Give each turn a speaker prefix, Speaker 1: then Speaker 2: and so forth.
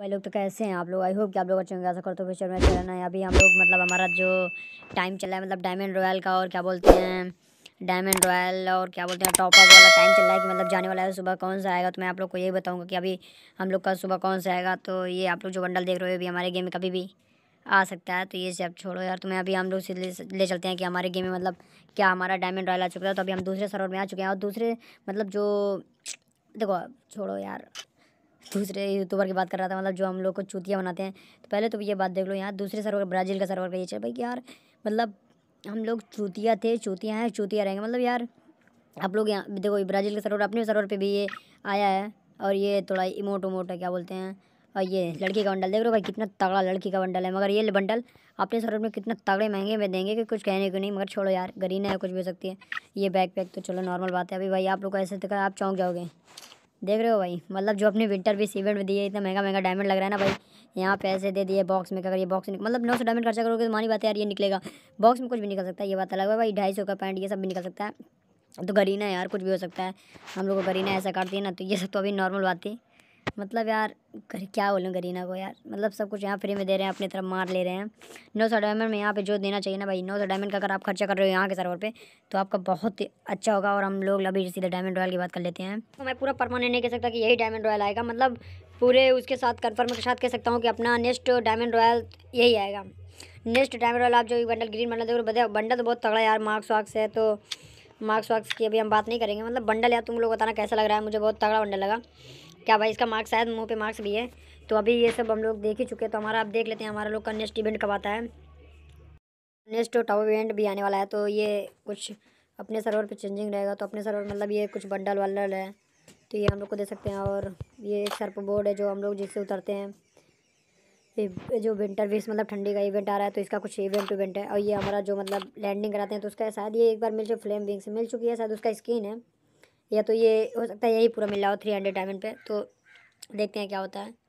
Speaker 1: भाई लोग तो कैसे हैं आप लोग आई होप कि आप लोग अच्छे होंगे ऐसा करते हो फ्यूचर में चलना है अभी हम लोग मतलब हमारा जो टाइम चल रहा है मतलब डायमंड रॉयल का और क्या बोलते हैं डायमंड रॉयल और क्या बोलते हैं टॉप वाला टाइम चल रहा है कि मतलब जाने वाला है तो सुबह कौन सा आएगा तो मैं आप लोग को यही बताऊँगा कि अभी हम लोग का सुबह कौन सा आएगा तो ये आप लोग जो बंडल देख रहे हो अभी हमारे गेम में कभी भी आ सकता है तो ये सब छोड़ो यार तो मैं अभी हम लोग से ले चलते हैं कि हमारे गेम में मतलब क्या हमारा डायमंड रॉयल आ चुका है तो अभी हम दूसरे सर्वर में आ चुके हैं और दूसरे मतलब जो देखो छोड़ो यार दूसरे यूट्यूबर की बात कर रहा था मतलब जो हम लोग को चूतिया बनाते हैं तो पहले तो ये बात देख लो यहाँ दूसरे सर्वर ब्राज़ील का सर्वर का ये चल भाई यार मतलब हम लोग चूतिया थे चूतिया हैं चूतिया रहेंगे मतलब यार आप लोग यहाँ देखो ब्राज़ील का सर्वर अपने सर्वर पर भी ये आया है और ये थोड़ा इमोट उमोट है क्या बोलते हैं और ये लड़की का बंडल देख लो भाई कितना तगड़ा लड़की का बंडल है मगर ये बंडल अपने सर्वर में कितना तगड़े महंगे में देंगे कि कुछ कहने को नहीं मगर छोड़ो यार गरीना है कुछ भी हो सकती है ये बैग पैक तो चलो नॉर्मल बात है अभी भाई आप लोग को ऐसे देखा आप चौंक जाओगे देख रहे हो भाई मतलब जो अपने विंटर भी सीवेंट में दिए इतना महंगा महंगा डायमंड लग रहा है ना भाई यहाँ पैसे दे दिए बॉक्स में अगर ये बॉक्स मतलब नौ सौ डायमंड खर्चा करोगे तो मानी बात है यार ये निकलेगा बॉक्स में कुछ भी निकल सकता है ये बात अलग है भाई ढाई सौ का पैंट ये सब भी निकल सकता है तो गरीना यार कुछ भी हो सकता है हम लोग को गरीना ऐसा करती है ना तो ये सब तो अभी नॉर्मल बात थी मतलब यार कर, क्या बोलूँ गरीना को यार मतलब सब कुछ यहाँ फ्री में दे रहे हैं अपनी तरफ मार ले रहे हैं नौ सौ डायमंड में यहाँ पे जो देना चाहिए ना भाई नौ सौ डायमंड का अगर आप खर्चा कर रहे हो यहाँ के सर्वर पे तो आपका बहुत अच्छा होगा और हम लोग अभी सीधे डायमंड रॉयल की बात कर लेते हैं तो मैं पूरा परमानेंट नहीं कह सकता कि यही डायमंड रॉयल आएगा मतलब पूरे उसके साथ कन्फर्म के साथ कह सकता हूँ कि अपना नेक्स्ट डायमंड रॉयल यही आएगा नेक्स्ट डायमंड रॉयल आप जो बंडल ग्रीन बंडल देखो बंडल तो बहुत तगड़ा यार मार्क्स वार्क्स है तो मार्क्स वार्क्स की अभी हम बात नहीं करेंगे मतलब बंडल यार तुम लोग बताना कैसा लग रहा है मुझे बहुत तगड़ा बंडल लगा क्या भाई इसका मार्क्स शायद मुँह पे मार्क्स भी है तो अभी ये सब हम लोग देख ही चुके हैं तो हमारा आप देख लेते हैं हमारा लोग का नेक्स्ट इवेंट कब आता है नेक्स्ट टॉप इवेंट भी आने वाला है तो ये कुछ अपने सर्वर पे चेंजिंग रहेगा तो अपने सर्वर मतलब ये कुछ बंडल वंडल है तो ये हम लोग को दे सकते हैं और ये एक सर्प बोर्ड है जो हम लोग जिससे उतरते हैं जो विंटर भी मतलब ठंडी का इवेंट आ रहा है तो इसका कुछ इवेंट इवेंट है और ये हमारा जो मतलब लैंडिंग कराते हैं तो उसका शायद ये एक बार मिल चुकी फ्लेम विंग्स मिल चुकी है शायद उसका स्किन है या तो ये हो सकता है यही पूरा मिल रहा हो थ्री हंड्रेड डायमंड पे तो देखते हैं क्या होता है